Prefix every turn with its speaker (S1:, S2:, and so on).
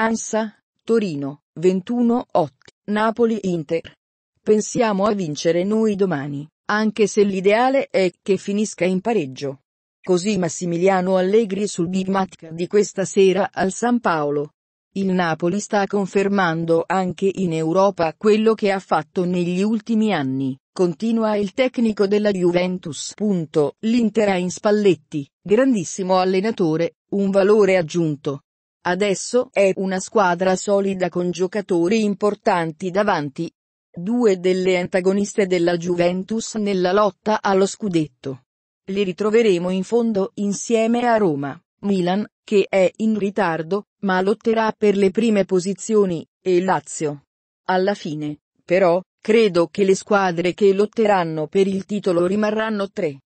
S1: Ansa, Torino, 21-8, Napoli-Inter. Pensiamo a vincere noi domani, anche se l'ideale è che finisca in pareggio. Così Massimiliano Allegri sul big match di questa sera al San Paolo. Il Napoli sta confermando anche in Europa quello che ha fatto negli ultimi anni, continua il tecnico della Juventus. L'Inter ha in Spalletti, grandissimo allenatore, un valore aggiunto, Adesso è una squadra solida con giocatori importanti davanti. Due delle antagoniste della Juventus nella lotta allo scudetto. Li ritroveremo in fondo insieme a Roma, Milan, che è in ritardo, ma lotterà per le prime posizioni, e Lazio. Alla fine, però, credo che le squadre che lotteranno per il titolo rimarranno tre.